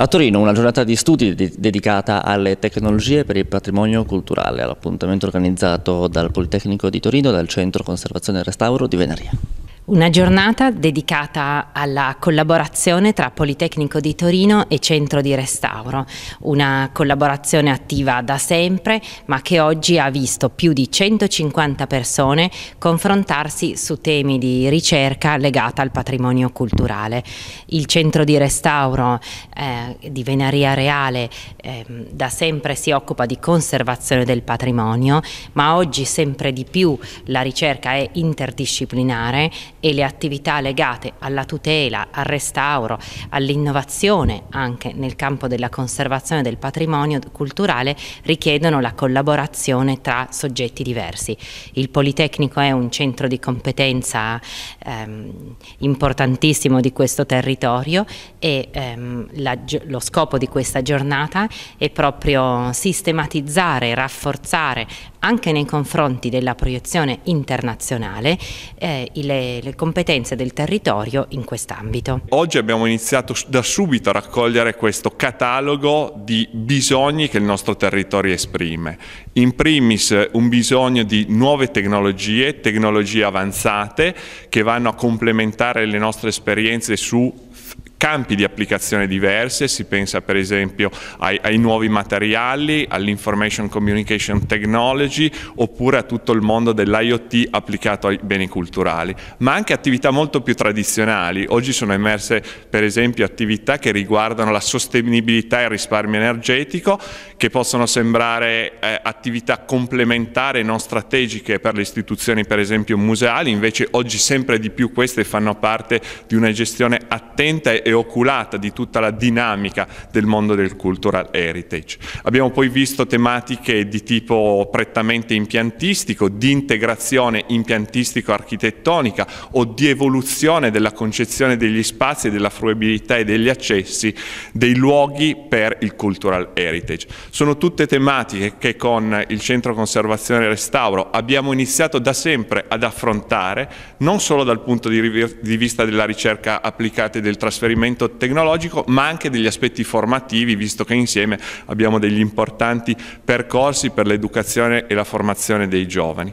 A Torino una giornata di studi de dedicata alle tecnologie per il patrimonio culturale, all'appuntamento organizzato dal Politecnico di Torino, dal Centro Conservazione e Restauro di Veneria. Una giornata dedicata alla collaborazione tra Politecnico di Torino e Centro di Restauro, una collaborazione attiva da sempre ma che oggi ha visto più di 150 persone confrontarsi su temi di ricerca legata al patrimonio culturale. Il Centro di Restauro eh, di Venaria Reale eh, da sempre si occupa di conservazione del patrimonio ma oggi sempre di più la ricerca è interdisciplinare e le attività legate alla tutela, al restauro, all'innovazione anche nel campo della conservazione del patrimonio culturale richiedono la collaborazione tra soggetti diversi. Il Politecnico è un centro di competenza ehm, importantissimo di questo territorio e ehm, la, lo scopo di questa giornata è proprio sistematizzare, rafforzare anche nei confronti della proiezione internazionale eh, le, le le competenze del territorio in quest'ambito. Oggi abbiamo iniziato da subito a raccogliere questo catalogo di bisogni che il nostro territorio esprime. In primis un bisogno di nuove tecnologie, tecnologie avanzate che vanno a complementare le nostre esperienze su campi di applicazione diverse, si pensa per esempio ai, ai nuovi materiali, all'information communication technology oppure a tutto il mondo dell'IoT applicato ai beni culturali, ma anche attività molto più tradizionali. Oggi sono emerse per esempio attività che riguardano la sostenibilità e il risparmio energetico, che possono sembrare eh, attività complementari e non strategiche per le istituzioni per esempio museali, invece oggi sempre di più queste fanno parte di una gestione attenta e e oculata di tutta la dinamica del mondo del cultural heritage. Abbiamo poi visto tematiche di tipo prettamente impiantistico, di integrazione impiantistico-architettonica o di evoluzione della concezione degli spazi, della fruibilità e degli accessi dei luoghi per il cultural heritage. Sono tutte tematiche che con il Centro Conservazione e Restauro abbiamo iniziato da sempre ad affrontare, non solo dal punto di vista della ricerca applicata e del trasferimento, svolgimento tecnologico, ma anche degli aspetti formativi, visto che insieme abbiamo degli importanti percorsi per l'educazione e la formazione dei giovani.